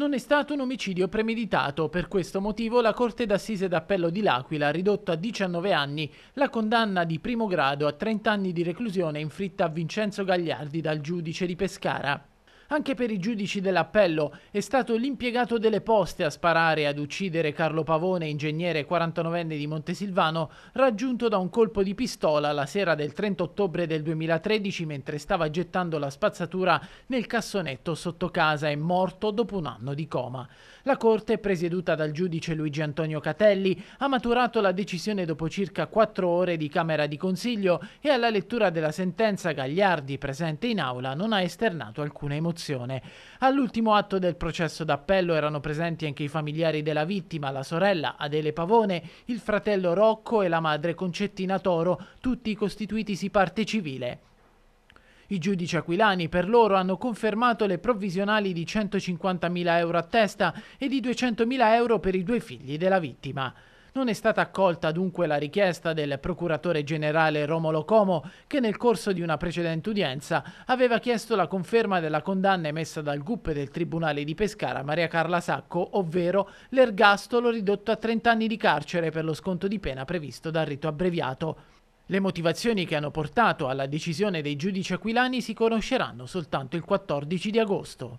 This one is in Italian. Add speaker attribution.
Speaker 1: Non è stato un omicidio premeditato, per questo motivo la Corte d'Assise d'Appello di L'Aquila ha ridotto a 19 anni la condanna di primo grado a 30 anni di reclusione inflitta a Vincenzo Gagliardi dal giudice di Pescara. Anche per i giudici dell'appello è stato l'impiegato delle poste a sparare e ad uccidere Carlo Pavone, ingegnere 49enne di Montesilvano, raggiunto da un colpo di pistola la sera del 30 ottobre del 2013 mentre stava gettando la spazzatura nel cassonetto sotto casa e morto dopo un anno di coma. La Corte, presieduta dal giudice Luigi Antonio Catelli, ha maturato la decisione dopo circa quattro ore di Camera di Consiglio e alla lettura della sentenza Gagliardi, presente in aula, non ha esternato alcuna emozione. Cassazione. All'ultimo atto del processo d'appello erano presenti anche i familiari della vittima, la sorella Adele Pavone, il fratello Rocco e la madre Concettina Toro, tutti costituitisi parte civile. I giudici aquilani per loro hanno confermato le provvisionali di 150.000 euro a testa e di 200.000 euro per i due figli della vittima. Non è stata accolta dunque la richiesta del procuratore generale Romolo Como che nel corso di una precedente udienza aveva chiesto la conferma della condanna emessa dal GUP del Tribunale di Pescara Maria Carla Sacco, ovvero l'ergastolo ridotto a 30 anni di carcere per lo sconto di pena previsto dal rito abbreviato. Le motivazioni che hanno portato alla decisione dei giudici aquilani si conosceranno soltanto il 14 di agosto.